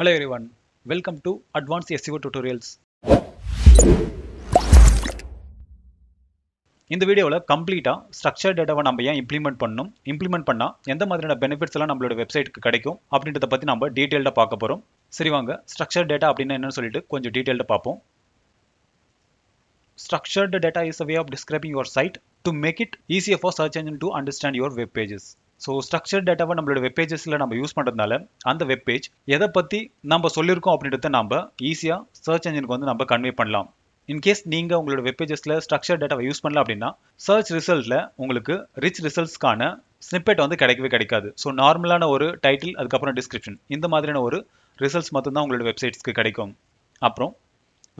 Hello Hello everyone, welcome to Advanced SEO Tutorials. இந்த வீடியோவில் கம்ப்ளீட்டாக ஸ்ட்ரக்சர் டேட்டாவை நம்ம ஏன் இம்ப்ளிமெண்ட் பண்ணணும் இம்ப்ளிமெண்ட் பண்ணால் எந்த மாதிரியான பெனிஃபிட்ஸ் எல்லாம் நம்மளோட வெப்சைட்டுக்கு கிடைக்கும் அப்படின்றத பற்றி நம்ம டீட்டெயில்டாக பார்க்க போகிறோம் சரி வாங்க ஸ்ட்ரக்சர் டேட்டா அப்படின்னா என்னன்னு சொல்லிட்டு கொஞ்சம் டீட்டெயில்டாக பார்ப்போம் structured data is a way of describing your site to make it ஈஸியாக for search engine to understand your web pages so structured டேட்டாவை நம்மளோட வெப்பேஜஸில் நம்ம யூஸ் பண்ணுறதுனால அந்த வெப்பேஜ் எதை பற்றி நம்ம சொல்லியிருக்கோம் அப்படின்றத நம்ம ஈஸியாக சர்ச் என்ஜினுக்கு வந்து நம்ம கன்வே பண்ணலாம் இன்கேஸ் நீங்கள் உங்களோட வெப்பேஜஸில் ஸ்ட்ரக்சர் டேட்டாவை யூஸ் பண்ணல அப்படின்னா சர்ச் ரிசல்ட்டில் உங்களுக்கு ரிச் ரிசல்ட்ஸ்க்கான ஸ்னிப்பெட் வந்து கிடைக்கவே கிடைக்காது ஸோ நார்மலான ஒரு டைட்டில் அதுக்கப்புறம் டிஸ்கிரிப்ஷன் இந்த மாதிரியான ஒரு ரிசல்ட்ஸ் மட்டும்தான் உங்களோட வெப்சைட்ஸ்க்கு கிடைக்கும் அப்புறம்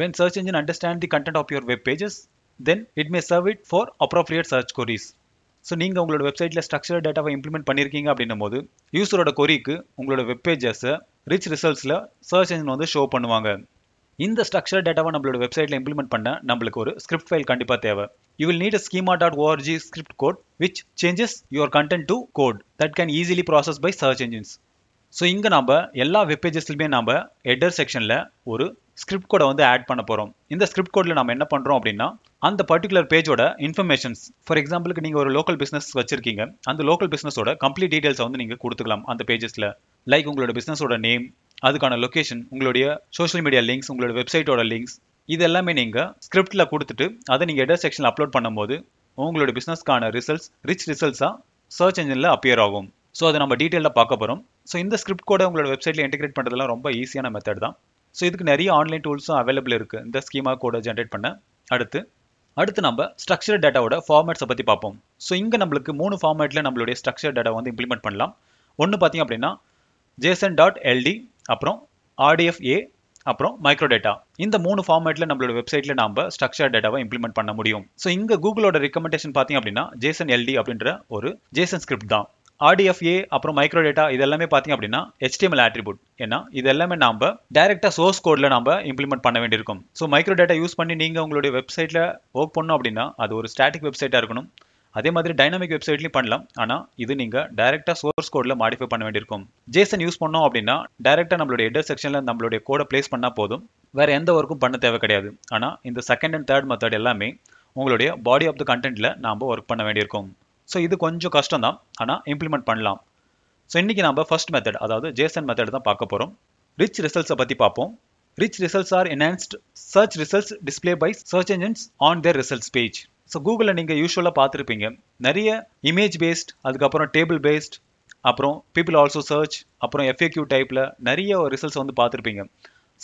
when search engine understand the content of your web pages then it may serve it for appropriate search queries so நீங்கள் உங்களோட வெப்சைட்டில் ஸ்ட்ரக்சர் டேட்டாவை இம்ப்ளிமெண்ட் பண்ணியிருக்கீங்க அப்படின்னும் போது யூஸரோட கொரிக்கு உங்களோட வெப் ரிச் ரிசல்ட்ஸில் சர்ச் இன்ஜின் வந்து ஷோ பண்ணுவாங்க இந்த ஸ்ட்ரக்சர் டேட்டாவை நம்மளோட வெப்சைட்டில் இம்ப்ளிமெண்ட் பண்ண நம்மளுக்கு ஒரு ஸ்கிரிப்ட் ஃபைல் கண்டிப்பாக தேவை you will need a schema dot O R G script code which changes your content to code that can easily process by search engines so இங்கே நம்ம எல்லா வெப்பேஜஸ்லையுமே நம்ம ஹெட்டர் செக்ஷனில் ஒரு ஸ்கிரிப்ட் கோடை வந்து ஆட் பண்ண போகிறோம் இந்த ஸ்கிரிப்ட் கோடில் நம்ம என்ன பண்ணுறோம் அப்படின்னா அந்த பர்டிகுலர் பேஜோட இன்ஃபர்மேஷன்ஸ் ஃபார் எக்ஸாம்பிளுக்கு நீங்கள் ஒரு லோக்கல் பிஸ்னஸ் வச்சிருக்கீங்க அந்த லோக்கல் பிஸ்னஸோட கம்ப்ளீட் டீடைல்ஸை வந்து நீங்கள் கொடுத்துக்கலாம் அந்த பேஜஸில் லைக் உங்களோட பிஸ்னஸோட நேம் அதுக்கான லொக்கேஷன் உங்களுடைய சோஷியல் மீடியா லிங்க்ஸ் உங்களோட வெப்சைட்டோட லிங்க்ஸ் இது எல்லாமே நீங்கள் ஸ்கிரிப்டில் கொடுத்துட்டு அதை நீங்கள் எடர் செக்ஷனில் அப்லோட் பண்ணும்போது உங்களோட பிஸ்னஸ்க்கான ரிசல்ட்ஸ் ரிச் ரிசல்ட்ஸாக சர்ச் என்ஜினில் அப்பியர் ஆகும் ஸோ அதை நம்ம டீட்டெயிலாக பார்க்க போகிறோம் ஸோ இந்த ஸ்கிரிப்ட் கூட உங்களோட வெப்சைட்டில் இன்டிகிரேட் பண்ணுறதுலாம் ரொம்ப ஈஸியான மெத்தட் தான் ஸோ இதுக்கு நிறைய ஆன்லைன் டூல்ஸும் அவைலபிள் இருக்குது இந்த ஸ்கீமாக கூட ஜென்ரேட் பண்ண அடுத்து அடுத்து நம்ம ஸ்ட்ரக்சர் டேட்டாவோட ஃபார்மேட்ஸை பற்றி பார்ப்போம் ஸோ இங்கே நம்மளுக்கு மூணு ஃபார்மேட்டில் நம்மளுடைய ஸ்ட்ரக்சர் டேட்டா வந்து இம்ப்ளிமெண்ட் பண்ணலாம் ஒன்று பார்த்தீங்க அப்படின்னா ஜேசன் டாட் எல்டி அப்புறம் ஆர்டிஎஃப்ஏ அப்புறம் மைக்ரோ டேட்டா இந்த மூணு ஃபார்மேட்டில் நம்மளோட வெப்சைட்டில் நம்ம ஸ்ட்ரக்சர் டேட்டாவை இம்ப்ளிமெண்ட் பண்ண முடியும் ஸோ இங்கே கூகுளோட ரெக்கமெண்டேஷன் பார்த்தீங்க அப்படின்னா ஜேசன் எல்டி அப்படின்ற ஒரு ஜேசன் ஸ்கிரிப்ட் தான் ஆர்டிஎஃப்ஏ அப்புறம் மைக்ரோ டேட்டா இது எல்லாமே பார்த்தீங்க அப்படின்னா ஹெச்டிஎம்எல் ஆட்ரிபியூட் ஏன்னா இது எல்லாமே நாம் டைரெக்டாக சோர்ஸ் கோடில் நம்ம இம்ப்ளிமெண்ட் பண்ண வேண்டியிருக்கும் ஸோ மைக்ரோ டேட்டா யூஸ் பண்ணி நீங்கள் உங்களுடைய வெப்சைட்டில் ஒர்க் பண்ணோம் அப்படின்னா அது ஒரு ஸ்டாட்டிக் வெப்சைட்டாக இருக்கணும் அதே மாதிரி டைனாமிக் வெப்சைட்லையும் பண்ணலாம் ஆனால் இது நீங்கள் டைரெக்டாக சோர்ஸ் கோடில் மாடிஃபை பண்ண வேண்டியிருக்கும் ஜேசன் யூஸ் பண்ணோம் அப்படின்னா டைரெக்டாக நம்மளுடைய ஹெடர் செக்ஷனில் நம்மளுடைய கோடை ப்ளேஸ் பண்ணால் போதும் வேறு எந்த ஒர்க்கும் பண்ண தேவை கிடையாது ஆனால் இந்த செகண்ட் அண்ட் தேர்ட் மெத்தட் எல்லாமே உங்களுடைய பாடி ஆஃப் த கண்டென்ட்டில் நாம் ஒர்க் பண்ண வேண்டியிருக்கும் ஸோ இது கொஞ்சம் கஷ்டம் தான் ஆனால் இம்ப்ளிமெண்ட் பண்ணலாம் ஸோ இன்றைக்கி நம்ம ஃபஸ்ட் மெத்தட் அதாவது ஜேசன் மெத்தட் தான் பார்க்க போகிறோம் ரிச் ரிசல்ட்ஸை பற்றி பார்ப்போம் rich results are enhanced search results display by search engines on their results page so கூகுளில் நீங்கள் யூஸ்வலாக பார்த்துருப்பீங்க நிறைய இமேஜ் பேஸ்ட் அதுக்கப்புறம் டேபிள் பேஸ்ட் அப்புறம் பீப்புள் ஆல்சோ சர்ச் அப்புறம் எஃப்ஏக்யூ டைப்பில் நிறைய ரிசல்ட்ஸ் வந்து பார்த்துருப்பீங்க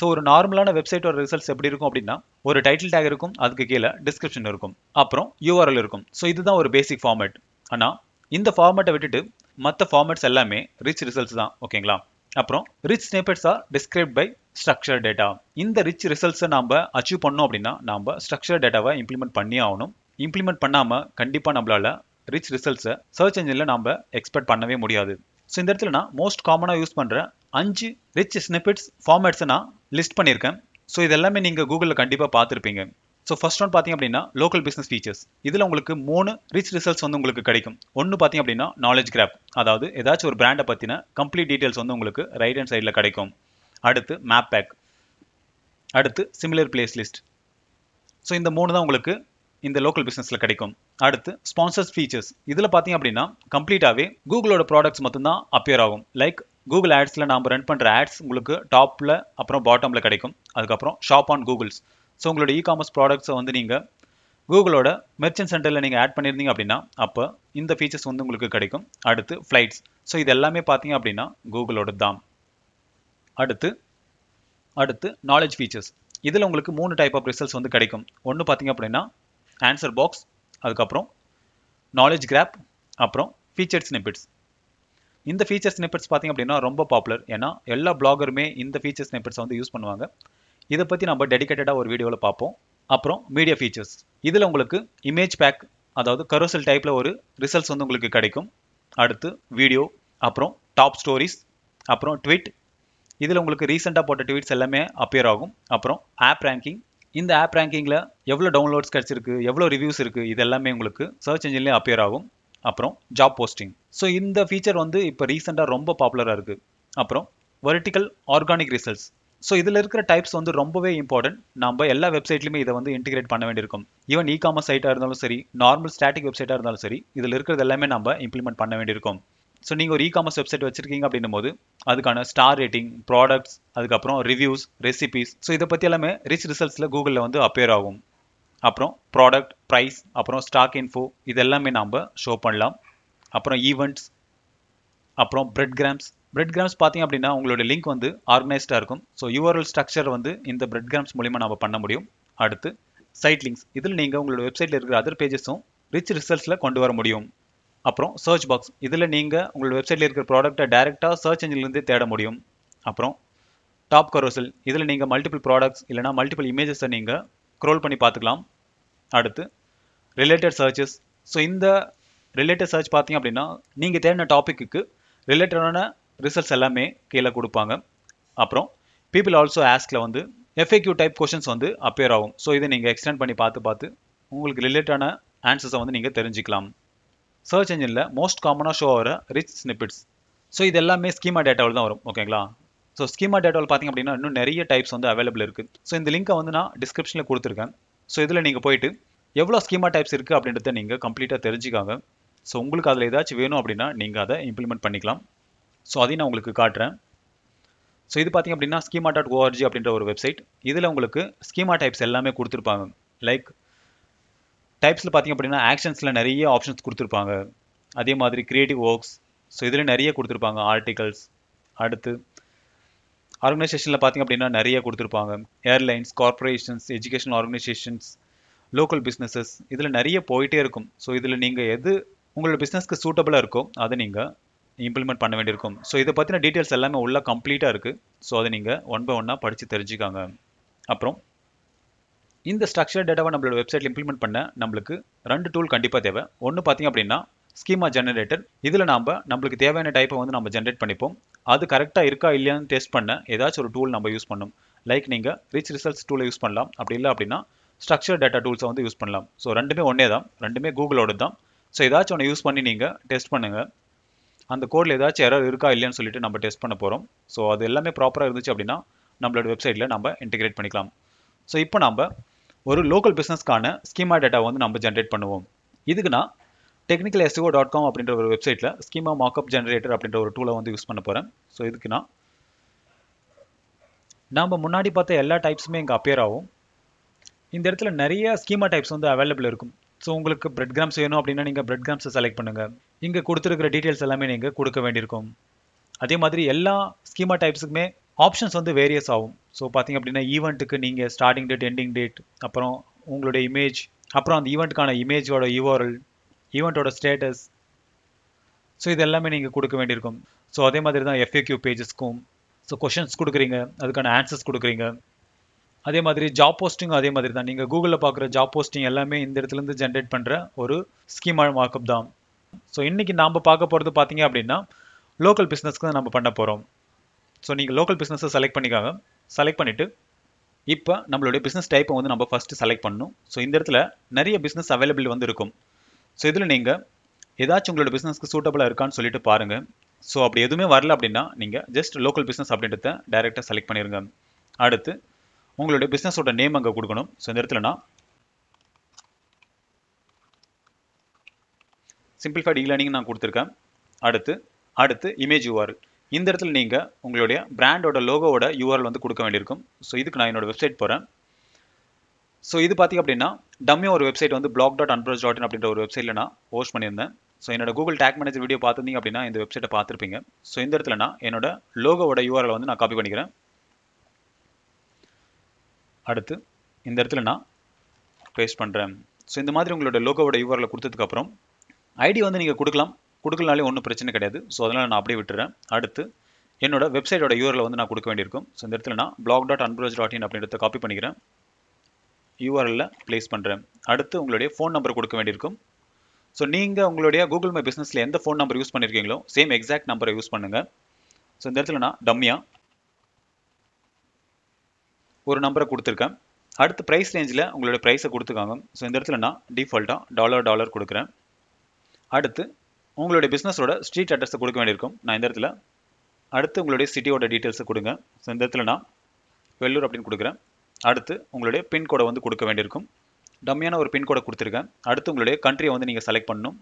ஸோ ஒரு நார்மலான வெப்சைட்டோட ரிசல்ட்ஸ் எப்படி இருக்கும் அப்படின்னா ஒரு டைட்டில் டேக் இருக்கும் அதுக்கு கீழே டிஸ்கிரிப்ஷன் இருக்கும் அப்புறம் யூஆர்எல் இருக்கும் ஸோ இதுதான் ஒரு பேசிக் ஃபார்மேட் ஆனால் இந்த ஃபார்மேட்டை விட்டுட்டு மற்ற ஃபார்மேட்ஸ் எல்லாமே ரிச் ரிசல்ட்ஸ் தான் ஓகேங்களா அப்புறம் rich snippets are describe by structure data இந்த ரிச் ரிசல்ட்ஸை நம்ம அச்சீவ் பண்ணோம் அப்படின்னா நம்ம ஸ்ட்ரக்சர் டேட்டாவை இம்ப்ளிமெண்ட் பண்ணி ஆகணும் இம்ப்ளிமெண்ட் பண்ணாமல் கண்டிப்பாக நம்மளால் ரிச் ரிசல்ட்ஸை சர்ச் என்ஜினில் நம்ம எக்ஸ்பெக்ட் பண்ணவே முடியாது ஸோ இந்த இடத்துல நான் மோஸ்ட் காமனாக யூஸ் பண்ணுற அஞ்சு ரிச் ஸ்னிப்பெட்ஸ் ஃபார்மேட்ஸை நான் லிஸ்ட் பண்ணியிருக்கேன் ஸோ இதெல்லாமே நீங்கள் கூகுளில் கண்டிப்பாக பார்த்துருப்பீங்க ஸோ ஃபர்ஸ்ட் ஒன் பார்த்திங்க அப்படின்னா லோக்கல் பிஸ்னஸ் ஃபீச்சர்ஸ் இதில் உங்களுக்கு மூணு ரிச் ரிசல்ட்ஸ் வந்து உங்களுக்கு கிடைக்கும் ஒன்று பார்த்திங்க அப்படின்னா நாலேஜ் கிராப் அதாவது ஏதாச்சும் ஒரு பிராண்டை பற்றின கம்ப்ளீட் டீடைல்ஸ் வந்து உங்களுக்கு ரைட் ஹேண்ட் சைடில் கிடைக்கும் அடுத்து மேப் பேக் அடுத்து சிமிலர் பிளேஸ் லிஸ்ட் ஸோ இந்த மூணு தான் உங்களுக்கு இந்த லோக்கல் பிஸ்னஸில் கிடைக்கும் அடுத்து ஸ்பான்சர்ஸ் ஃபீச்சர்ஸ் இதில் பார்த்தீங்க அப்படின்னா கம்ப்ளீட்டாகவே கூகுளோட ப்ராடக்ட்ஸ் மட்டும்தான் அப்பியர் ஆகும் லைக் கூகுள் ஆட்ஸில் நாம் ரன் பண்ணுற ஆட்ஸ் உங்களுக்கு டாப்பில் அப்புறம் பாட்டமில் கிடைக்கும் அதுக்கப்புறம் ஷாப் ஆன் கூகுள்ஸ் ஸோ உங்களோட இ காமர்ஸ் ப்ராடக்ட்ஸை வந்து நீங்கள் கூகுளோட மெர்ச்சன்ட் சென்டரில் நீங்கள் ஆட் பண்ணியிருந்தீங்க அப்படின்னா அப்போ இந்த ஃபீச்சர்ஸ் வந்து உங்களுக்கு கிடைக்கும் அடுத்து ஃப்ளைட்ஸ் ஸோ இது எல்லாமே பார்த்தீங்க அப்படின்னா கூகுளோட தாம் அடுத்து அடுத்து நாலேஜ் ஃபீச்சர்ஸ் இதில் உங்களுக்கு மூணு டைப் ஆஃப் ரிசல்ட்ஸ் வந்து கிடைக்கும் ஒன்று பார்த்தீங்க அப்படின்னா ஆன்சர் பாக்ஸ் அதுக்கப்புறம் நாலேஜ் கிராப் அப்புறம் ஃபீச்சர்ஸ் நெபிட்ஸ் இந்த ஃபீச்சர்ஸ் நெப்பிட்ஸ் பார்த்திங்க அப்படின்னா ரொம்ப பாப்புலர் ஏன்னா எல்லா பிளாகருமே இந்த ஃபீச்சர்ஸ் ஸ்னிப்பட்ஸ் வந்து யூஸ் பண்ணுவாங்க இதை பற்றி நம்ம டெடிக்கேட்டடாக ஒரு வீடியோவில் பார்ப்போம் அப்புறம் மீடியா ஃபீச்சர்ஸ் இதில் உங்களுக்கு இமேஜ் பேக் அதாவது கரோசல் டைப்பில் ஒரு ரிசல்ட்ஸ் வந்து உங்களுக்கு கிடைக்கும் அடுத்து வீடியோ அப்புறம் டாப் ஸ்டோரிஸ் அப்புறம் ட்விட் இதில் உங்களுக்கு ரீசெண்டாக போட்ட ட்வீட்ஸ் எல்லாமே அப்பியர் ஆகும் அப்புறம் ஆப் ரேங்கிங் இந்த ஆப் ரேங்கிங்கில் எவ்வளோ டவுன்லோட்ஸ் கிடச்சிருக்கு எவ்வளோ ரிவ்யூஸ் இருக்குது இது எல்லாமே உங்களுக்கு சர்ச் இன்ஜின்லேயே அப்பியர் ஆகும் அப்புறம் ஜாப் போஸ்டிங் ஸோ இந்த ஃபீச்சர் வந்து இப்போ ரீசெண்டாக ரொம்ப பாப்புலராக இருக்குது அப்புறம் வெர்டிக்கல் ஆர்கானிக் ரிசல்ட்ஸ் ஸோ இதில் இருக்கிற டைப்ஸ் வந்து ரொம்பவே இம்பார்ட்டன்ட் நம்ம எல்லா வெப்சைட்லையுமே இதை வந்து இன்டிகிரேட் பண்ண வேண்டியிருக்கும் ஈவன் இ காமர்ஸ் சைட்டாக இருந்தாலும் சரி நார்மல் ஸ்டாட்டிக் வெப்சைட்டாக இருந்தாலும் சரி இதில் இருக்கிறது எல்லாமே நம்ம இம்ப்ளிமெண்ட் பண்ண வேண்டியிருக்கும் ஸோ நீங்கள் ஒரு இ காமர்ஸ் வெப்சைட் வச்சிருக்கீங்க அப்படின்னும் போது அதுக்கான ஸ்டார் ரேட்டிங் ப்ராடக்ட்ஸ் அதுக்கப்புறம் ரிவ்யூஸ் ரெசிபிஸ் ஸோ இதை பற்றி எல்லாமே ரிச் ரிசல்ட்ஸில் கூகுளில் வந்து அப்பேர் ஆகும் அப்புறம் ப்ராடக்ட் ப்ரைஸ் அப்புறம் ஸ்டாக் இன்ஃபோ இதெல்லாமே நாம் ஷோ பண்ணலாம் அப்புறம் ஈவெண்ட்ஸ் அப்புறம் பிரெட் கிராம்ஸ் பிரெட் கிராம்ஸ் பார்த்தீங்க அப்படின்னா உங்களுடைய லிங்க் வந்து ஆர்கனைஸ்டாக இருக்கும் ஸோ யூஆர்எல் ஸ்ட்ரக்சர் வந்து இந்த பிரெட் கிராம்ஸ் மூலிமா நம்ம பண்ண முடியும் அடுத்து சைட் லிங்க்ஸ் இதில் நீங்கள் உங்களோட வெப்சைட்டில் இருக்கிற அதர் பேஜஸும் ரிச் ரிசல்ட்ஸில் கொண்டு வர முடியும் அப்புறம் சர்ச் பாக்ஸ் இதில் நீங்கள் உங்களோட வெப்சைட்டில் இருக்கிற ப்ராடக்ட்டை டேரெக்டாக சர்ச் இன்ஜின்லேருந்து தேட முடியும் அப்புறம் டாப் கரோசல் இதில் நீங்கள் மல்டிபிள் ப்ராடக்ட்ஸ் இல்லைனா மல்டிபிள் இமேஜஸை நீங்கள் க்ரோல் பண்ணி பார்த்துக்கலாம் அடுத்து ரிலேட்டட் சர்ச்சஸ் ஸோ இந்த ரிலேட்டட் சர்ச் பார்த்தீங்க அப்படின்னா நீங்கள் தேடின டாப்பிக்கு ரிலேட்டடான ரிசல்ட்ஸ் எல்லாமே கீழே கொடுப்பாங்க அப்புறம் பீப்புள் ஆல்சோ ஆஸ்கில் வந்து எஃப்ஏக்யூ டைப் கொஷின்ஸ் வந்து அப்பேர் ஆகும் ஸோ இதை நீங்கள் எக்ஸ்டெண்ட் பண்ணி பார்த்து பார்த்து உங்களுக்கு ரிலேட்டான ஆன்சர்ஸை வந்து நீங்கள் தெரிஞ்சுக்கலாம் சர்ச் என்ஜினில் மோஸ்ட் காமனாக ஷோ ஆகிற ரிச் ஸ்னிப்பிட்ஸ் ஸோ இது எல்லாமே ஸ்கீமா டேட்டாவில் தான் வரும் ஓகேங்களா ஸோ ஸ்கீமா டேட்டாவில் பார்த்திங்க அப்படின்னா இன்னும் நிறைய டைப்ஸ் வந்து அவைலபிள் இருக்குது ஸோ இந்த லிங்க்கை வந்து நான் டிஸ்கிரிப்ஷனில் கொடுத்துருக்கேன் ஸோ இதில் நீங்கள் போயிட்டு எவ்வளோ ஸ்கீமா டைப்ஸ் இருக்குது அப்படின்றத நீங்கள் கம்ப்ளீட்டாக தெரிஞ்சுக்காங்க ஸோ உங்களுக்கு அதில் ஏதாச்சும் வேணும் அப்படின்னா நீங்கள் அதை இம்ப்ளிமெண்ட் பண்ணிக்கலாம் ஸோ அதையும் நான் உங்களுக்கு காட்டுறேன் ஸோ இது பார்த்திங்க அப்படின்னா ஸ்கீமா டாட் ஓஆர்ஜி அப்படின்ற ஒரு வெப்சைட் இதில் உங்களுக்கு ஸ்கீமா டைப்ஸ் எல்லாமே கொடுத்துருப்பாங்க லைக் டைப்ஸில் பார்த்திங்க அப்படின்னா ஆக்ஷன்ஸில் நிறைய ஆப்ஷன்ஸ் கொடுத்துருப்பாங்க அதே மாதிரி க்ரியேட்டிவ் ஒர்க்ஸ் ஸோ இதில் நிறைய கொடுத்துருப்பாங்க ஆர்டிகல்ஸ் அடுத்து ஆர்கனைசேஷனில் பார்த்திங்க அப்படின்னா நிறைய கொடுத்துருப்பாங்க airlines corporations education organisations local businesses இதில் நிறைய போயிட்டே இருக்கும் ஸோ இதில் நீங்கள் எது உங்களோட பிஸ்னஸ்க்கு சூட்டபுளாக இருக்கோ அதை நீங்கள் இம்ப்ளிமெண்ட் பண்ண வேண்டியிருக்கும் ஸோ இதை பற்றின டீட்டெயில்ஸ் எல்லாமே உள்ளே கம்ப்ளீட்டாக இருக்குது ஸோ அதை நீங்கள் ஒன் பை ஒன்னாக படித்து தெரிஞ்சுக்காங்க அப்புறம் இந்த ஸ்ட்ரக்சர் டேட்டாவை நம்மளோட வெப்சைட்டில் இம்ப்ளிமெண்ட் பண்ண நம்மளுக்கு ரெண்டு டூல் கண்டிப்பாக தேவை ஒன்று பார்த்திங்க அப்படின்னா ஸ்கீமா ஜெனரேட்டர் இதில் நாம் நம்மளுக்கு தேவையான டைப்பை வந்து நம்ம ஜென்ரேட் பண்ணிப்போம் அது கரெக்டாக இருக்கா இல்லையான்னு டெஸ்ட் பண்ண ஏதாச்சும் ஒரு டூல் நம்ம யூஸ் பண்ணும் லைக் நீங்கள் ரிச் ரிசல்ட்ஸ் டூலை யூஸ் பண்ணலாம் அப்படி இல்லை அப்படின்னா ஸ்ட்ரக்சர் டேட்டா டூல்ஸை வந்து யூஸ் பண்ணலாம் ஸோ ரெண்டுமே ஒன்றே தான் ரெண்டுமே கூகுளோட தான் ஸோ ஏதாச்சும் ஒன்று யூஸ் பண்ணி நீங்கள் டெஸ்ட் பண்ணுங்கள் அந்த கோடில் ஏதாச்சும் எரர் இருக்கா இல்லையான்னு சொல்லிட்டு நம்ம டெஸ்ட் பண்ண போகிறோம் ஸோ அது எல்லாமே ப்ராப்பராக இருந்துச்சு அப்படின்னா நம்மளோட வெப்சைட்டில் நம்ம இன்டிகிரேட் பண்ணிக்கலாம் ஸோ இப்போ நம்ம ஒரு லோக்கல் பிஸ்னஸ்க்கான ஸ்கீமா டேட்டா வந்து நம்ம ஜென்ரேட் பண்ணுவோம் இதுக்குனா டெக்னிக்கல் எஸ்ஓ டாட் காம் அப்படின்ற ஒரு வெப்சைட்டில் ஸ்கீமா மார்க்அப் ஜென்ரேட்டர் அப்படின்ற ஒரு டூலை வந்து யூஸ் பண்ண போகிறேன் ஸோ இதுக்குன்னா நாம் முன்னாடி பார்த்த எல்லா டைப்ஸுமே இங்கே அப்பியர் ஆகும் இந்த இடத்துல நிறைய ஸ்கீமா டைப்ஸ் வந்து அவைலபிள் இருக்கும் ஸோ உங்களுக்கு பிரெட் கிராம்ஸ் வேணும் அப்படின்னா நீங்கள் பிரெட் கிராம்ஸை செலக்ட் பண்ணுங்கள் இங்கே கொடுத்துருக்கிற டீட்டெயில்ஸ் எல்லாமே நீங்கள் கொடுக்க வேண்டியிருக்கும் அதே மாதிரி எல்லா ஸ்கீமா டைப்ஸுக்குமே ஆப்ஷன்ஸ் வந்து வேரியஸ் ஆகும் ஸோ பார்த்தீங்க அப்படின்னா ஈவெண்ட்டுக்கு நீங்கள் ஸ்டார்டிங் டேட் எண்டிங் டேட் அப்புறம் உங்களுடைய இமேஜ் அப்புறம் அந்த ஈவெண்ட்டுக்கான இமேஜோட யூஆர்எல் ஈவெண்ட்டோட ஸ்டேட்டஸ் ஸோ இது எல்லாமே நீங்கள் கொடுக்க வேண்டியிருக்கும் ஸோ அதே மாதிரி தான் எஃப்ஏக்யூ பேஜஸ்க்கும் ஸோ கொஷின்ஸ் கொடுக்குறீங்க அதுக்கான ஆன்சர்ஸ் கொடுக்குறீங்க அதே மாதிரி ஜாப் போஸ்டிங்கும் அதே மாதிரி தான் நீங்கள் கூகுளில் பார்க்குற ஜாப் போஸ்டிங் எல்லாமே இந்த இடத்துலேருந்து ஜென்ரேட் பண்ணுற ஒரு ஸ்கீமா மார்க்கப் தான் ஸோ இன்றைக்கி நாம் பார்க்க போகிறது பார்த்தீங்க அப்படின்னா லோக்கல் பிஸ்னஸ்க்கு தான் நம்ம பண்ண போகிறோம் ஸோ நீங்கள் லோக்கல் பிஸ்னஸை செலக்ட் பண்ணிக்காக செலக்ட் பண்ணிவிட்டு இப்போ நம்மளுடைய பிஸ்னஸ் டைப்பை வந்து நம்ம ஃபஸ்ட்டு செலக்ட் பண்ணணும் ஸோ இந்த இடத்துல நிறைய பிஸ்னஸ் அவைலபிள் வந்து இருக்கும் ஸோ இதில் நீங்கள் ஏதாச்சும் உங்களோட பிஸ்னஸ்க்கு சூட்டபுளாக இருக்கான்னு சொல்லிட்டு பாருங்கள் ஸோ அப்படி எதுவுமே வரல அப்படின்னா நீங்கள் ஜஸ்ட் லோக்கல் பிஸ்னஸ் அப்படின்றத டேரெக்டாக செலக்ட் பண்ணிடுங்க அடுத்து உங்களுடைய பிஸ்னஸோட நேம் அங்கே கொடுக்கணும் ஸோ இந்த இடத்துல நான் சிம்பிளிஃபைடு இ நான் கொடுத்துருக்கேன் அடுத்து அடுத்து இமேஜ் யூஆர்எல் இந்த இடத்துல நீங்கள் உங்களுடைய பிராண்டோட லோகோவோட யூஆர்எல் வந்து கொடுக்க வேண்டியிருக்கும் ஸோ இதுக்கு நான் என்னோடய வெப்சைட் போகிறேன் ஸோ இது பார்த்திங்க அப்படின்னா டம்மியோ ஒரு வெப்சைட் வந்து பிளாக் டாட் அன்பிரஸ் டாட் இன் அப்படின்ற ஒரு வெப்சைட்டில் நான் போஸ்ட் பண்ணியிருந்தேன் ஸோ என்னோட கூகுள் டேக் மேனேஜர் வீடியோ பார்த்துருந்தீங்க அப்படின்னா இந்த வெப்சைட்டை பார்த்துருப்பீங்க ஸோ இந்த இடத்துல நான் என்னோட லோகோவோட யூஆர்எல் வந்து நான் காப்பி பண்ணிக்கிறேன் அடுத்து இந்த இடத்துல நான் பேஸ்ட் பண்ணுறேன் ஸோ இந்த மாதிரி உங்களோட லோகோவோட யூஆரில் கொடுத்ததுக்கப்புறம் ஐடி வந்து நீங்கள் கொடுக்கலாம் கொடுக்கலனாலே ஒன்றும் பிரச்சனை கிடையாது ஸோ அதனால் நான் அப்படியே விட்டுறேன் அடுத்து என்னோட வெப்சைட்டோட யூஆரில் வந்து நான் கொடுக்க வேண்டியிருக்கும் ஸோ இந்த இடத்துல நான் பிளாக் டாட் அன்பிரோஜ் டாட் இன் அப்படின்றத காப்பி பண்ணிக்கிறேன் யூஆரில் ப்ளேஸ் பண்ணுறேன் அடுத்து உங்களுடைய ஃபோன் நம்பர் கொடுக்க வேண்டியிருக்கும் ஸோ நீங்கள் உங்களுடைய கூகுள் மை பிஸ்னஸில் எந்த ஃபோன் நம்பர் யூஸ் பண்ணியிருக்கீங்களோ சேம் எக்ஸாக்ட் நம்பரை யூஸ் பண்ணுங்கள் ஸோ இந்த இடத்துல நான் டம்மியாக ஒரு நம்பரை கொடுத்துருக்கேன் அடுத்த ப்ரைஸ் ரேஞ்சில் உங்களோட ப்ரைஸை கொடுத்துக்காங்க ஸோ இந்த இடத்துல நான் டிஃபால்ட்டாக டாலர் டாலர் கொடுக்குறேன் அடுத்து உங்களுடைய பிஸ்னஸோட ஸ்ட்ரீட் அட்ரஸை கொடுக்க வேண்டியிருக்கும் நான் இந்த இடத்துல அடுத்து உங்களுடைய சிட்டியோட டீட்டெயில்ஸை கொடுங்க ஸோ இந்த இடத்துல நான் வெள்ளூர் அப்படின்னு கொடுக்குறேன் அடுத்து உங்களுடைய பின்கோடை வந்து கொடுக்க வேண்டியிருக்கும் டம்மியான ஒரு பின்கோடை கொடுத்துருக்கேன் அடுத்து உங்களுடைய கண்ட்ரியை வந்து நீங்கள் செலக்ட் பண்ணணும்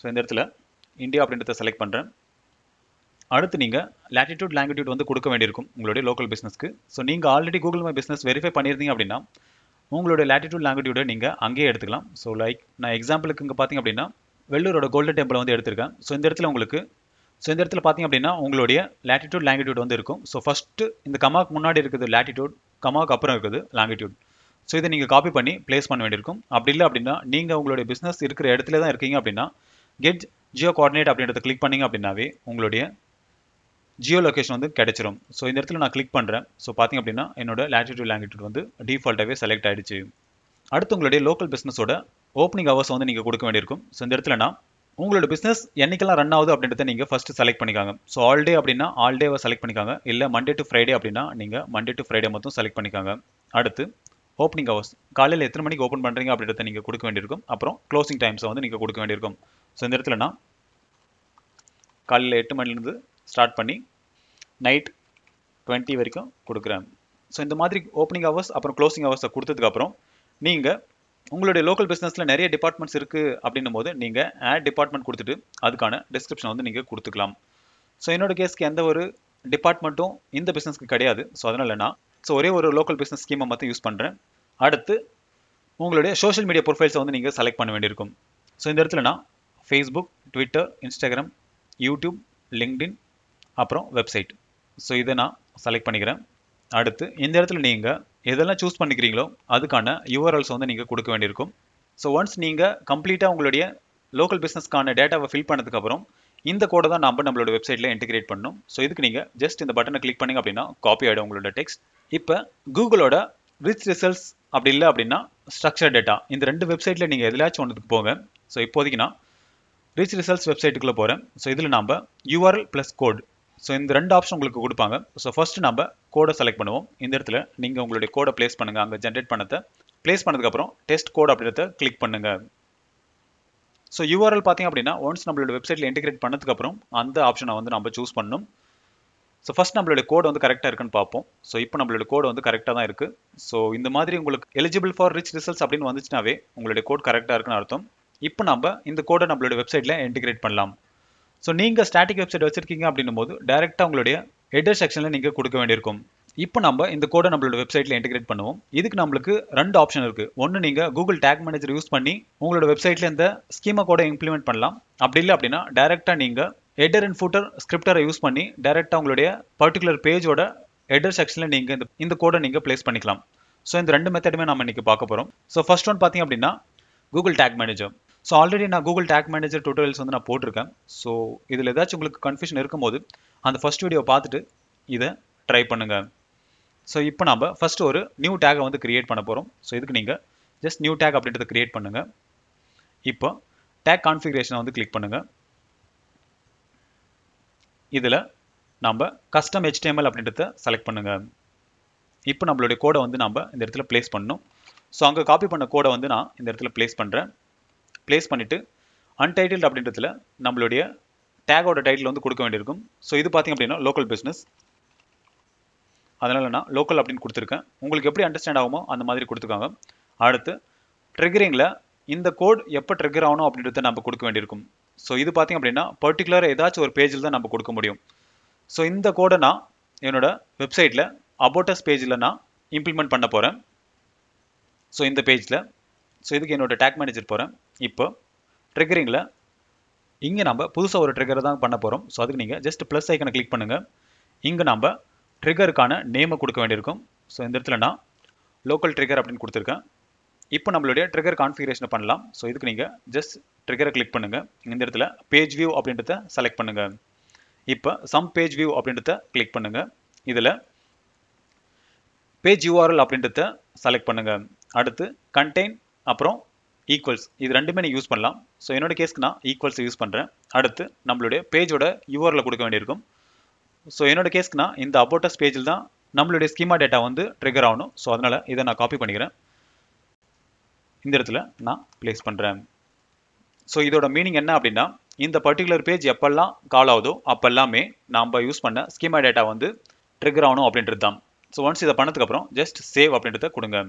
ஸோ இந்த இடத்துல இந்தியா அப்படின்றத செலக்ட் பண்ணுறேன் அடுத்து நீங்கள் லேட்டிடியூட் லாங்கிடியூட் வந்து கொடுக்க வேண்டியிருக்கும் உங்களுடைய லோக்கல் பிஸ்னஸ்க்கு ஸோ நீங்கள் already Google my business verify பண்ணியிருந்தீங்க அப்படின்னா உங்களுடைய லேட்டிடியூட் லாங்கிடியூடை நீங்கள் அங்கேயே எடுத்துக்கலாம் ஸோ லைக் நான் எக்ஸாம்பிளுக்கு இங்கே பார்த்தீங்க அப்படின்னா வெள்ளூரோட கோல்டன் டெம்பிள் வந்து எடுத்திருக்கேன் ஸோ இந்த இடத்துல உங்களுக்கு ஸோ இந்த இடத்துல பார்த்தீங்க அப்படின்னா உங்களுடைய லேட்டிடியூட் லாங்கிடியூட் வந்து இருக்கும் ஸோ ஃபஸ்ட்டு இந்த கமாக்கு முன்னாடி இருக்குது லேட்டிடியூட் கமாக்கு அப்புறம் இருக்குது லாங்கிடியூட் ஸோ இதை நீங்கள் காப்பி பண்ணி பிளேஸ் பண்ண வேண்டியிருக்கும் அப்படி இல்லை அப்படின்னா நீங்கள் உங்களுடைய பிஸ்னஸ் இருக்கிற இடத்துல தான் இருக்கீங்க அப்படின்னா கெட் ஜியோ கோஆர்டினேட் அப்படின்றத கிளிக் பண்ணிங்க அப்படின்னாவே உங்களுடைய ஜியோ லொக்கேஷன் வந்து கிடைச்சிரும் ஸோ இந்த இடத்துல நான் கிளிக் பண்ணுறேன் ஸோ பார்த்திங்க அப்படின்னா என்னோடய லேட்டிடியூட் லேங்கிடியூட் வந்து டிஃபால்ட்டாகவே செலக்ட் ஆகிடுச்சு அடுத்து உங்களுடைய லோக்கல் பிஸ்னஸோட ஓப்பனிங் ஹவர்ஸ் வந்து நீங்கள் கொடுக்க வேண்டியிருக்கும் ஸோ இந்த இடத்துல நான் உங்களோட பிஸ்னஸ் என்றைக்கெல்லாம் ரன் ஆகுது அப்படின்றத நீங்கள் ஃபஸ்ட்டு செலக்ட் பண்ணிக்காங்க ஸோ ஆல் டே அப்படின்னா ஆல் டேவை செலக்ட் பண்ணிக்காங்க இல்லை மண்டே டு ஃப்ரைடே அப்படின்னா நீங்கள் மண்டே டு ஃப்ரைடே மட்டும் செலக்ட் பண்ணிக்காங்க அடுத்து ஓப்பனிங் ஹவர்ஸ் காலையில் எத்தனை மணிக்கு ஓப்பன் பண்ணுறீங்க அப்படின்றத நீங்கள் கொடுக்க வேண்டியிருக்கும் அப்புறம் க்ளோசிங் டைம்ஸை வந்து நீங்கள் கொடுக்க வேண்டியிருக்கும் ஸோ இந்த இடத்துலனா காலையில் எட்டு மணிலேருந்து ஸ்டார்ட் பண்ணி நைட் டுவெண்ட்டி வரைக்கும் கொடுக்குறேன் ஸோ இந்த மாதிரி ஓப்பனிங் ஹவர்ஸ் அப்புறம் க்ளோசிங் ஹவர்ஸை கொடுத்ததுக்கப்புறம் நீங்கள் உங்களுடைய லோக்கல் பிஸ்னஸில் நிறைய டிபார்ட்மெண்ட்ஸ் இருக்குது அப்படின்னும் போது நீங்கள் ஆட் டிபார்ட்மெண்ட் கொடுத்துட்டு அதுக்கான டிஸ்கிரிப்ஷன் வந்து நீங்கள் கொடுத்துக்கலாம் ஸோ என்னோடய கேஸ்க்கு எந்த ஒரு டிபார்ட்மெண்ட்டும் இந்த பிஸ்னஸ்க்கு கிடையாது ஸோ அதனால் நான் ஸோ ஒரே ஒரு லோக்கல் பிஸ்னஸ் ஸ்கீமை மட்டும் யூஸ் பண்ணுறேன் அடுத்து உங்களுடைய சோஷியல் மீடியா ப்ரொஃபைல்ஸை வந்து நீங்கள் செலக்ட் பண்ண வேண்டியிருக்கும் ஸோ இந்த இடத்துல நான் Facebook Twitter Instagram YouTube LinkedIn அப்புறம் வெப்சைட் ஸோ இதை நான் செலக்ட் பண்ணிக்கிறேன் அடுத்து இந்த இடத்துல நீங்கள் எதெல்லாம் சூஸ் பண்ணிக்கிறீங்களோ அதுக்கான யூஆர்எல்ஸ் வந்து நீங்கள் கொடுக்க வேண்டியிருக்கும் ஸோ ஒன்ஸ் நீங்கள் கம்ப்ளீட்டாக உங்களுடைய லோக்கல் பிஸ்னஸ்க்கான டேட்டாவை ஃபில் பண்ணதுக்கப்புறம் இந்த கோடை தான் நம்ம நம்மளோட வெப்சைட்டில் இன்டிகிரேட் பண்ணணும் ஸோ இதுக்கு நீங்கள் ஜஸ்ட் இந்த பட்டனை கிளிக் பண்ணிங்க அப்படின்னா காப்பி ஆகிடும் உங்களோட டெக்ஸ்ட் இப்போ கூகுளோட ரிச் ரிசல்ட்ஸ் அப்படி இல்லை அப்படின்னா ஸ்ட்ரக்சர் டேட்டா இந்த ரெண்டு வெப்சைட்டில் நீங்கள் எதிலாச்சும் ஒன்றுக்கு போங்க ஸோ இப்போதைக்கு நான் ரிச் ரிசல்ட்ஸ் வெப்சைட்டுக்குள்ளே போகிறேன் ஸோ இதில் நம்ம யூஆர்எல் ப்ளஸ் கோட் ஸோ இந்த ரெண்டு ஆப்ஷன் உங்களுக்கு கொடுப்பாங்க ஸோ ஃபஸ்ட்டு நம்ம கோடை செலக்ட் பண்ணுவோம் இந்த இடத்துல நீங்கள் உங்களுடைய கோடை ப்ளேஸ் பண்ணுங்கள் அங்கே ஜென்ரேட் பண்ணதை ப்ளேஸ் பண்ணதுக்கப்புறம் டெஸ்ட் கோட் அப்படின்றத கிளிக் பண்ணுங்கள் ஸோ யூஆர்எல் பார்த்தீங்க அப்படின்னா ஒன்ஸ் நம்மளோட வெப்சைட்டில் இன்டிகிரேட் பண்ணதுக்கப்புறம் அந்த ஆப்ஷனை வந்து நம்ம சூஸ் பண்ணணும் ஸோ ஃபஸ்ட் நம்மளுடைய கோடு வந்து கரெக்டாக இருக்குன்னு பார்ப்போம் ஸோ இப்போ நம்மளோட கோடு வந்து கரெக்டாக தான் இருக்குது ஸோ இந்த மாதிரி உங்களுக்கு எலிஜிபிள் ஃபார் ரிச் ரிசல்ட்ஸ் அப்படின்னு வந்துச்சுனாவே உங்களுடைய கோட் கரெக்டாக இருக்குன்னு அர்த்தம் இப்போ நம்ம இந்த கோடை நம்மளோட வெப்சைட்டில் இன்டிகிரேட் பண்ணலாம் ஸோ நீங்கள் ஸ்டாட்டிக் வெப்சைட் வச்சுருக்கீங்க அப்படின்னும் போது டேரெக்டாக உங்களுடைய ஹெடர் செக்ஷனில் நீங்கள் கொடுக்க வேண்டியிருக்கும் இப்போ நம்ம இந்த கோடை நம்மளோட வெப்சைட்டில் இன்டிகிரேட் பண்ணுவோம் இதுக்கு நம்மளுக்கு ரெண்டு ஆப்ஷன் இருக்குது ஒன்று நீங்கள் கூகுள் டேக் மேனேஜர் யூஸ் பண்ணி உங்களோட வெப்சைட்டில் இந்த ஸ்கீமை கோடை இம்ப்ளிமெண்ட் பண்ணலாம் அப்படி இல்லை அப்படின்னா டேரெக்டாக நீங்கள் ஹெடர் அண்ட் ஃபுட்டர் ஸ்கிரிப்டரை யூஸ் பண்ணி டேரெக்டாக உங்களுடைய பர்டிகுலர் பேஜோட ஹெடர் செக்ஷனில் நீங்கள் இந்த இந்த கோடை நீங்கள் ப்ளேஸ் பண்ணிக்கலாம் ஸோ இந்த ரெண்டு மெத்தடுமே நம்ம இன்றைக்கி பார்க்க போகிறோம் ஸோ ஃபர்ஸ்ட் ஒன் பார்த்தீங்க அப்படின்னா Google tag manager so already நான் கூகுள் டேக் மேனேஜர் டூட்டோரியல்ஸ் வந்து நான் போட்டிருக்கேன் ஸோ இதில் ஏதாச்சும் உங்களுக்கு கன்ஃபியூஷன் இருக்கும்போது அந்த ஃபஸ்ட் வீடியோ பார்த்துட்டு இதை ட்ரை பண்ணுங்கள் ஸோ இப்போ நம்ம ஃபஸ்ட்டு ஒரு நியூ டேக்கை வந்து கிரியேட் பண்ண போகிறோம் ஸோ இதுக்கு நீங்கள் ஜஸ்ட் நியூ டேக் அப்படின்றத கிரியேட் பண்ணுங்கள் இப்போ டேக் கான்ஃபிகரேஷனை வந்து கிளிக் பண்ணுங்கள் இதில் நம்ம கஸ்டம் ஹெச்டிஎம்எல் அப்படின்றத செலக்ட் பண்ணுங்கள் இப்போ நம்மளுடைய கோடை வந்து நம்ம இந்த இடத்துல ப்ளேஸ் பண்ணணும் ஸோ அங்கே காப்பி பண்ண கோடை வந்து நான் இந்த இடத்துல ப்ளேஸ் பண்ணுறேன் பிளேஸ் பண்ணிவிட்டு அன்டைட்டில்டு அப்படின்றதுல நம்மளுடைய டேகோட டைட்டில் வந்து கொடுக்க வேண்டியிருக்கும் ஸோ இது பார்த்திங்க அப்படின்னா லோக்கல் பிஸ்னஸ் அதனால் நான் லோக்கல் அப்படின்னு கொடுத்துருக்கேன் உங்களுக்கு எப்படி அண்டர்ஸ்டாண்ட் ஆகுமோ அந்த மாதிரி கொடுத்துருக்காங்க அடுத்து ட்ரிகரிங்கில் இந்த கோட் எப்போ ட்ரிகர் ஆகணும் அப்படின்றத நம்ம கொடுக்க வேண்டியிருக்கும் ஸோ இது பார்த்திங்க அப்படின்னா பர்டிகுலராக ஏதாச்சும் ஒரு பேஜில் தான் நம்ம கொடுக்க முடியும் ஸோ இந்த கோடை நான் என்னோட வெப்சைட்டில் அபோட்டஸ் பேஜில் நான் இம்ப்ளிமெண்ட் பண்ண போகிறேன் ஸோ இந்த பேஜில் ஸோ இதுக்கு என்னோடய டேக் மேனேஜர் போகிறேன் இப்போ ட்ரிகரிங்கில் இங்கே நம்ம புதுசாக ஒரு ட்ரிகரை தான் பண்ண போகிறோம் ஸோ அதுக்கு நீங்கள் ஜஸ்ட் ப்ளஸ் ஐக்கனை கிளிக் பண்ணுங்கள் இங்கே நம்ம ட்ரிகருக்கான நேமை கொடுக்க வேண்டியிருக்கும் ஸோ இந்த இடத்துல நான் லோக்கல் ட்ரிகர் அப்படின்னு கொடுத்துருக்கேன் இப்போ நம்மளுடைய ட்ரிகர் கான்ஃபிகரேஷனை பண்ணலாம் ஸோ இதுக்கு நீங்கள் ஜஸ்ட் ட்ரிகரை கிளிக் பண்ணுங்கள் இந்த இடத்துல பேஜ் வியூ அப்படின்றத செலக்ட் பண்ணுங்கள் இப்போ சம் பேஜ் வியூ அப்படின்றத கிளிக் பண்ணுங்கள் இதில் பேஜ் யூஆர்எல் அப்படின்றத செலக்ட் பண்ணுங்கள் அடுத்து கண்டெயின் அப்புறம் ஈக்குவல்ஸ் இது ரெண்டுமே நீங்கள் யூஸ் பண்ணலாம் ஸோ என்னோட கேஸ்க்கு நான் ஈக்குவல்ஸ் யூஸ் பண்ணுறேன் அடுத்து நம்மளுடைய பேஜோட யூஆரில் கொடுக்க வேண்டியிருக்கும் ஸோ என்னோட கேஸ்க்கு நான் இந்த அபோட்டஸ் பேஜில் தான் நம்மளுடைய ஸ்கீமா டேட்டா வந்து ட்ரிகர் ஆகணும் ஸோ அதனால் இதை நான் காப்பி பண்ணிக்கிறேன் இந்த இடத்துல நான் ப்ளேஸ் பண்ணுறேன் ஸோ இதோட மீனிங் என்ன அப்படின்னா இந்த பர்டிகுலர் பேஜ் எப்போல்லாம் கால் ஆகுதோ அப்போல்லாமே நாம் யூஸ் பண்ண ஸ்கீமா டேட்டா வந்து ட்ரிகர் ஆகணும் அப்படின்றது தான் ஸோ ஒன்ஸ் இதை பண்ணதுக்கப்புறம் ஜஸ்ட் சேவ் அப்படின்றத கொடுங்க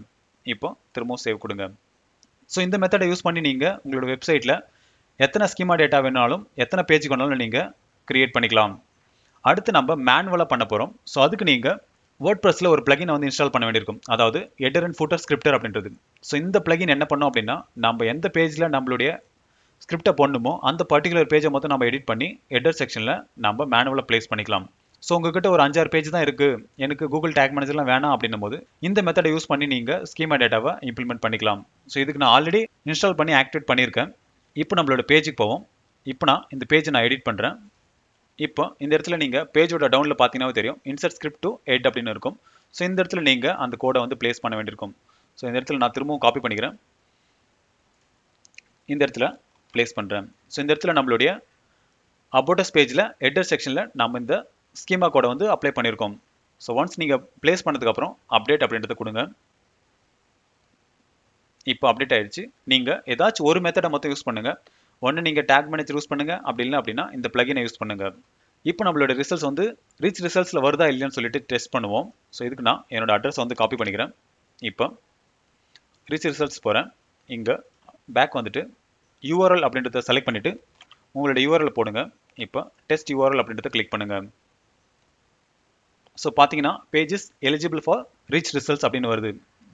இப்போ திரும்பவும் சேவ் கொடுங்க ஸோ இந்த மெத்தடை யூஸ் பண்ணி நீங்கள் உங்களோட வெப்சைட்டில் எத்தனை ஸ்கீமா டேட்டா வேணாலும் எத்தனை பேஜுக்கு வேணாலும் நீங்கள் க்ரியேட் பண்ணிக்கலாம் அடுத்து நம்ம மேனுவலாக பண்ண போகிறோம் ஸோ அதுக்கு நீங்கள் வேர்ட் ப்ரெஸில் ஒரு பிளகினை வந்து இன்ஸ்டால் பண்ண வேண்டியிருக்கும் அதாவது எடர் அண்ட் ஃபுட்டர் ஸ்கிரிப்டர் அப்படின்றது ஸோ இந்த பிளகின் என்ன பண்ணோம் அப்படின்னா நம்ம எந்த பேஜில் நம்மளுடைய ஸ்கிரிப்டை பண்ணுமோ அந்த பர்டிகுலர் பேஜை மொத்தம் நம்ம எடிட் பண்ணி எடர் செக்ஷனில் நம்ம மேனுவலாக ப்ளேஸ் பண்ணிக்கலாம் ஸோ உங்ககிட்ட ஒரு அஞ்சாறு பேஜ் தான் இருக்குது எனக்கு கூகுள் டேக் மேனேஜர்லாம் வேணாம் அப்படின்னும் போது இந்த மெத்தடை யூஸ் பண்ணி நீங்கள் ஸ்கீமா டேட்டாவை இம்ப்ளிமெண்ட் பண்ணிக்கலாம் ஸோ இதுக்கு நான் ஆல்ரெடி இன்ஸ்டால் பண்ணி ஆக்டிவேட் பண்ணியிருக்கேன் இப்போ நம்மளோட பேஜுக்கு போவோம் இப்போ நான் இந்த பேஜ் நான் எடிட் பண்ணுறேன் இப்போ இந்த இடத்துல நீங்கள் பேஜோட டவுனில் பார்த்தீங்கன்னா தெரியும் இன்சர்ட் ஸ்கிரிப்ட் டு எட் அப்படின்னு இருக்கும் ஸோ இந்த இடத்துல நீங்கள் அந்த கோடை வந்து பிளேஸ் பண்ண வேண்டியிருக்கும் ஸோ இந்த இடத்துல நான் திரும்பவும் காப்பி பண்ணிக்கிறேன் இந்த இடத்துல பிளேஸ் பண்ணுறேன் ஸோ இந்த இடத்துல நம்மளுடைய அபோட்டஸ் பேஜில் ஹெட்டர் செக்ஷனில் நம்ம இந்த ஸ்கீமா கோடை வந்து அப்ளை பண்ணியிருக்கோம் ஸோ ஒன்ஸ் நீங்கள் ப்ளேஸ் பண்ணதுக்கப்புறம் அப்டேட் அப்படின்றத கொடுங்க இப்போ அப்டேட் ஆகிடுச்சு நீங்கள் ஏதாச்சும் ஒரு மெத்தடை மொத்தம் யூஸ் பண்ணுங்கள் ஒன்று நீங்கள் டேக் மேனேஜர் யூஸ் பண்ணுங்கள் அப்படி இல்லை அப்படின்னா இந்த பிளகினை யூஸ் பண்ணுங்கள் இப்போ நம்மளோட ரிசல்ட்ஸ் வந்து ரீச் ரிசல்ட்ஸில் வருதா இல்லையான்னு சொல்லிட்டு டெஸ்ட் பண்ணுவோம் ஸோ இதுக்கு நான் என்னோட அட்ரஸ் வந்து காப்பி பண்ணிக்கிறேன் இப்போ ரீச் ரிசல்ட்ஸ் போகிறேன் இங்கே பேக் வந்துட்டு யூஆர்எல் அப்படின்றத செலக்ட் பண்ணிவிட்டு உங்களோட யூஆர்எல் போடுங்க இப்போ டெஸ்ட் யூஆர்எல் அப்படின்றத கிளிக் பண்ணுங்கள் ஸோ பார்த்தீங்கன்னா pages eligible for rich results அப்படின்னு வருது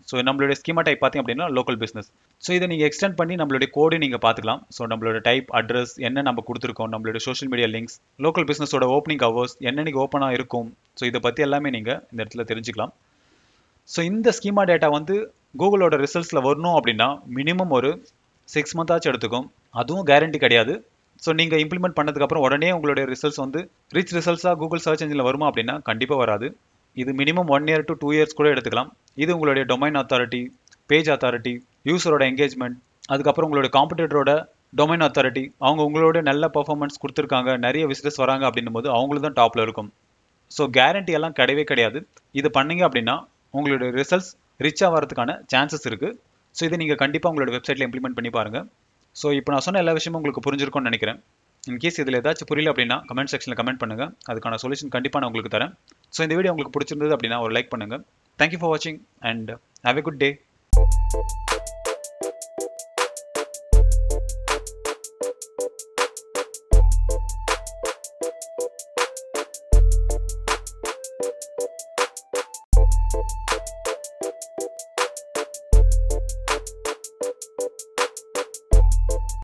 ஸோ நம்மளுடைய ஸ்கீமா டைப் பார்த்திங்க அப்படின்னா லோக்கல் பிஸ்னஸ் ஸோ இதை நீங்கள் எக்ஸ்டெண்ட் பண்ணி நம்மளுடைய கோடு நீங்கள் பார்த்துக்கலாம் ஸோ நம்மளோட டைப் அட்ரஸ் என்ன நம்ம கொடுத்துருக்கோம் நம்மளோட சோஷியல் மீடியா லிங்க்ஸ் லோக்கல் பிஸ்னஸோட ஓப்பனிங் அவர்ஸ் என்னென்னைக்கு ஓப்பனாக இருக்கும் ஸோ இதை பற்றி எல்லாமே நீங்கள் இந்த இடத்துல தெரிஞ்சுக்கலாம் ஸோ இந்த ஸ்கீமா டேட்டா வந்து கூகுளோட ரிசல்ட்ஸில் வரணும் அப்படின்னா மினிமம் ஒரு சிக்ஸ் மந்த்தாச்சும் எடுத்துக்கும் அதுவும் கேரண்டி கிடையாது ஸோ நீங்கள் இம்ப்ளிமெண்ட் பண்ணதுக்கப்புறம் உடனே உங்களுடைய ரிசல்ட்ஸ் வந்து ரிச் ரிசல்ட்ஸாக கூகுள் சர்ச் இன்ஜினில் வருமா அப்படின்னா கண்டிப்பாக வராது இது minimum one year to two years கூட எடுத்துக்கலாம் இது உங்களுடைய டொமைன் அத்தாரிட்டி பேஜ் அத்தாரிட்டி யூஸரோட எங்கேஜ்மெண்ட் அதுக்கப்புறம் உங்களுடைய காம்படிட்டரோட டொமைன் அத்தாரிட்டி அவங்க உங்களோட நல்ல பர்ஃபார்மன்ஸ் கொடுத்துருக்காங்க நிறைய விசிட்டர்ஸ் வராங்க அப்படின்னும் போது அவங்களும் தான் டாப்பில் இருக்கும் ஸோ கேரண்டி எல்லாம் கிடையவே கிடையாது இது பண்ணீங்க அப்படின்னா உங்களுடைய ரிசல்ட்ஸ் ரிச்சாக வரதுக்கான சான்சஸ் இருக்குது ஸோ இதை நீங்கள் கண்டிப்பாக உங்களோட வெப்சைட்டில் இம்ப்ளிமெண்ட் பண்ணி பாருங்கள் ஸோ இப்போ நான் சொன்ன எல்லா விஷயமும் உங்களுக்கு புரிஞ்சிருக்கும்னு நினைக்கிறேன் இன்கேஸ் இதில் ஏதாச்சும் புரியல அப்படின்னா கமெண்ட் செக்ஷனில் கமெண்ட் பண்ணுங்கள் அதுக்கான சொல்யூஷன் கண்டிப்பாக நான் உங்களுக்கு தரேன் ஸோ இந்த வீடியோ உங்களுக்கு பிடிச்சிருந்தது அப்படின்னா ஒரு லைக் பண்ணுங்கள் தேங்க்யூ ஃபார் வாட்சிங் and have a good day